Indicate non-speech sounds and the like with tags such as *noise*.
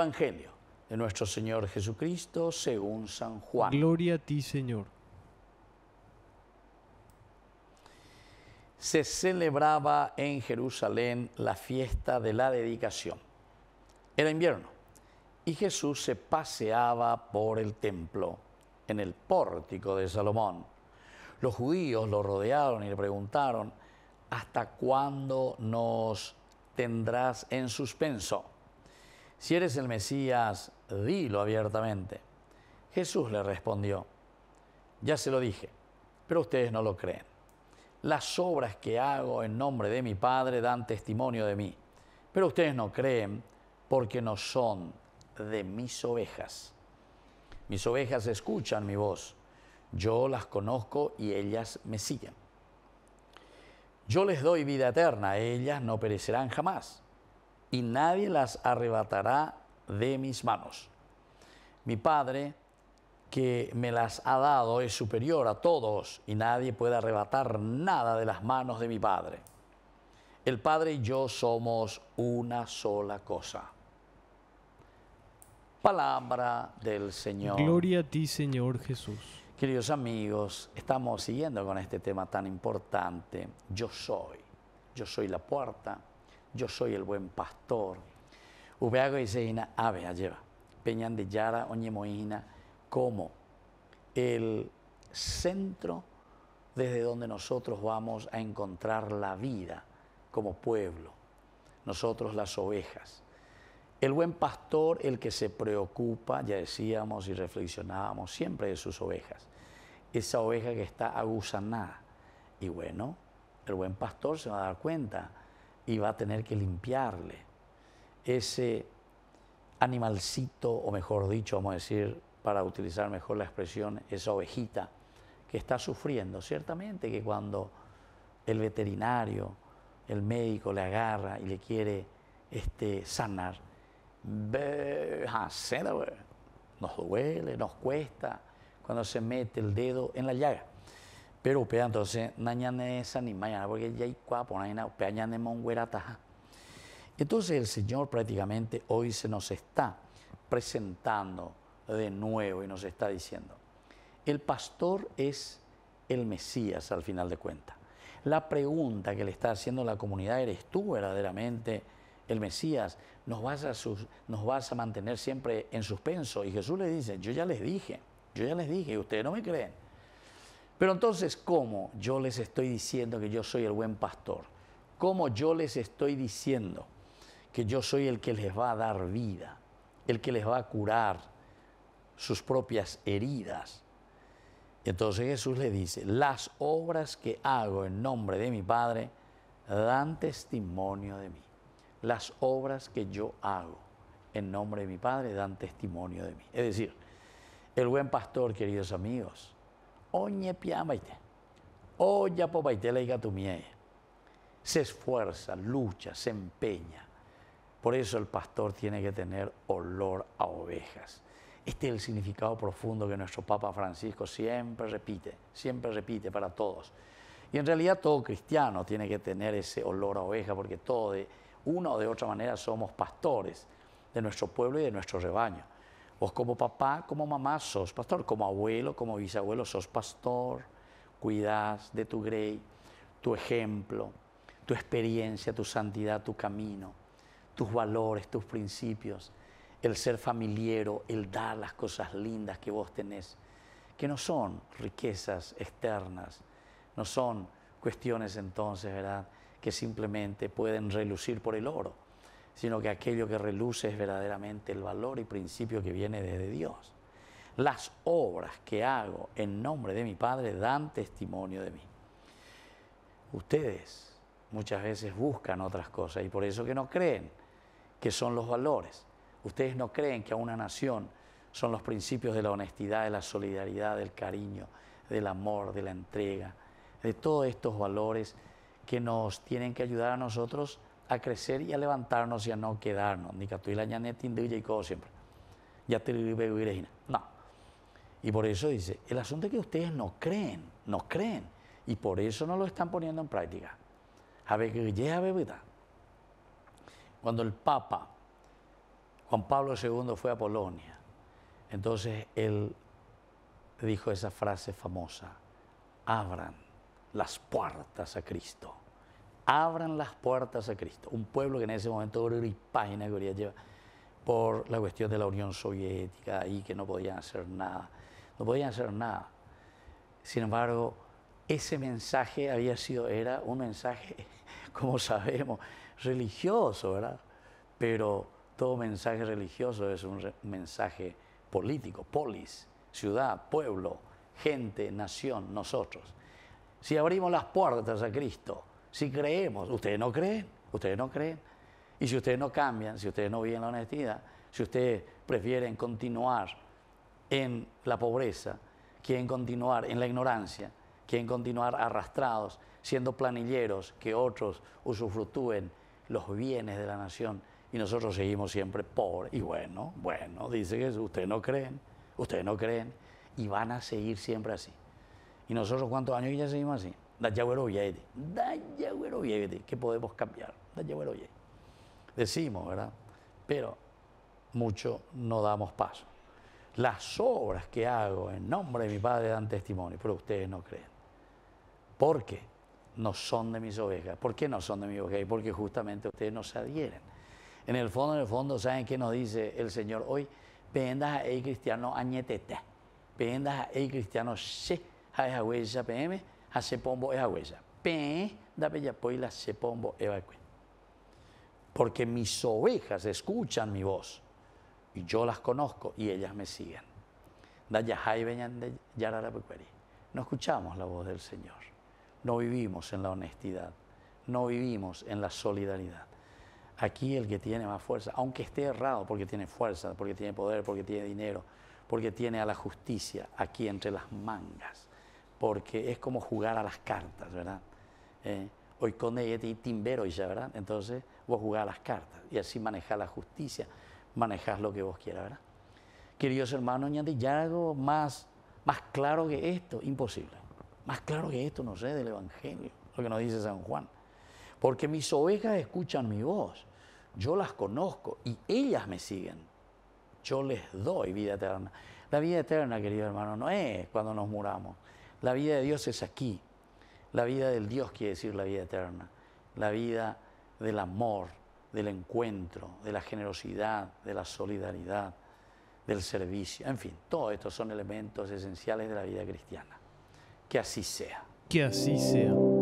Evangelio de nuestro Señor Jesucristo según San Juan. Gloria a ti, Señor. Se celebraba en Jerusalén la fiesta de la dedicación. Era invierno y Jesús se paseaba por el templo, en el pórtico de Salomón. Los judíos lo rodearon y le preguntaron, ¿hasta cuándo nos tendrás en suspenso? Si eres el Mesías, dilo abiertamente. Jesús le respondió, ya se lo dije, pero ustedes no lo creen. Las obras que hago en nombre de mi Padre dan testimonio de mí, pero ustedes no creen porque no son de mis ovejas. Mis ovejas escuchan mi voz, yo las conozco y ellas me siguen. Yo les doy vida eterna, ellas no perecerán jamás y nadie las arrebatará de mis manos. Mi Padre, que me las ha dado, es superior a todos y nadie puede arrebatar nada de las manos de mi Padre. El Padre y yo somos una sola cosa. Palabra del Señor. Gloria a ti, Señor Jesús. Queridos amigos, estamos siguiendo con este tema tan importante. Yo soy. Yo soy la puerta yo soy el buen pastor. Ubeago y Seina, Ave, lleva. Peñan de Yara, como el centro desde donde nosotros vamos a encontrar la vida como pueblo, nosotros las ovejas. El buen pastor, el que se preocupa, ya decíamos y reflexionábamos siempre de sus ovejas, esa oveja que está aguzanada. Y bueno, el buen pastor se va a dar cuenta y va a tener que limpiarle ese animalcito, o mejor dicho, vamos a decir, para utilizar mejor la expresión, esa ovejita que está sufriendo. Ciertamente que cuando el veterinario, el médico le agarra y le quiere este, sanar, nos duele, nos cuesta cuando se mete el dedo en la llaga pero entonces mañana esa ni mañana porque ya hay cuapo entonces el Señor prácticamente hoy se nos está presentando de nuevo y nos está diciendo el pastor es el Mesías al final de cuentas la pregunta que le está haciendo la comunidad eres tú verdaderamente el Mesías nos vas a nos vas a mantener siempre en suspenso y Jesús le dice yo ya les dije yo ya les dije ustedes no me creen pero entonces, ¿cómo yo les estoy diciendo que yo soy el buen pastor? ¿Cómo yo les estoy diciendo que yo soy el que les va a dar vida, el que les va a curar sus propias heridas? Entonces Jesús le dice, las obras que hago en nombre de mi Padre dan testimonio de mí. Las obras que yo hago en nombre de mi Padre dan testimonio de mí. Es decir, el buen pastor, queridos amigos, oñe piamaite, oya leiga tu Se esfuerza, lucha, se empeña. Por eso el pastor tiene que tener olor a ovejas. Este es el significado profundo que nuestro Papa Francisco siempre repite, siempre repite para todos. Y en realidad todo cristiano tiene que tener ese olor a oveja porque todos de una o de otra manera somos pastores de nuestro pueblo y de nuestro rebaño. Vos como papá, como mamá sos pastor, como abuelo, como bisabuelo sos pastor, cuidás de tu grey, tu ejemplo, tu experiencia, tu santidad, tu camino, tus valores, tus principios, el ser familiero, el dar las cosas lindas que vos tenés, que no son riquezas externas, no son cuestiones entonces, ¿verdad?, que simplemente pueden relucir por el oro sino que aquello que reluce es verdaderamente el valor y principio que viene desde Dios. Las obras que hago en nombre de mi Padre dan testimonio de mí. Ustedes muchas veces buscan otras cosas y por eso que no creen que son los valores. Ustedes no creen que a una nación son los principios de la honestidad, de la solidaridad, del cariño, del amor, de la entrega, de todos estos valores que nos tienen que ayudar a nosotros a crecer y a levantarnos y a no quedarnos. Ni catuila y todo siempre. Ya te No. Y por eso dice, el asunto es que ustedes no creen, no creen. Y por eso no lo están poniendo en práctica. Cuando el Papa Juan Pablo II fue a Polonia, entonces él dijo esa frase famosa, abran las puertas a Cristo abran las puertas a Cristo. Un pueblo que en ese momento era y página que llevar por la cuestión de la Unión Soviética y que no podían hacer nada. No podían hacer nada. Sin embargo, ese mensaje había sido, era un mensaje, *laughs* como sabemos, religioso, ¿verdad? Pero todo mensaje religioso es un mensaje político, polis, ciudad, pueblo, gente, nación, nosotros. Si abrimos las puertas a Cristo, si creemos, ustedes no creen, ustedes no creen. Y si ustedes no cambian, si ustedes no viven la honestidad, si ustedes prefieren continuar en la pobreza, quieren continuar en la ignorancia, quieren continuar arrastrados, siendo planilleros que otros usufructúen los bienes de la nación y nosotros seguimos siempre pobres. Y bueno, bueno, dice Jesús, ustedes no creen, ustedes no creen y van a seguir siempre así. ¿Y nosotros cuántos años ya seguimos así? Dayagüero ¿Qué podemos cambiar. Decimos, ¿verdad? Pero mucho no damos paso. Las obras que hago en nombre de mi Padre dan testimonio, pero ustedes no creen. ¿Por qué? No son de mis ovejas. ¿Por qué no son de mis ovejas? Porque justamente ustedes no se adhieren. En el fondo, en el fondo, ¿saben qué nos dice el Señor hoy? Pendas a el cristiano añetete. Pendas a el cristiano se. a esa PM Pe, da Porque mis ovejas escuchan mi voz y yo las conozco y ellas me siguen. Da de No escuchamos la voz del Señor. No vivimos en la honestidad. No vivimos en la solidaridad. Aquí el que tiene más fuerza, aunque esté errado porque tiene fuerza, porque tiene poder, porque tiene dinero, porque tiene a la justicia aquí entre las mangas porque es como jugar a las cartas, ¿verdad? Eh, hoy con ella y timbero ya, ¿verdad? Entonces vos jugás a las cartas y así manejás la justicia, manejás lo que vos quieras, ¿verdad? Queridos hermanos, ya algo más, más claro que esto, imposible. Más claro que esto, no sé, del Evangelio, lo que nos dice San Juan. Porque mis ovejas escuchan mi voz, yo las conozco y ellas me siguen. Yo les doy vida eterna. La vida eterna, querido hermano, no es cuando nos muramos. La vida de Dios es aquí. La vida del Dios quiere decir la vida eterna. La vida del amor, del encuentro, de la generosidad, de la solidaridad, del servicio. En fin, todos estos son elementos esenciales de la vida cristiana. Que así sea. Que así sea.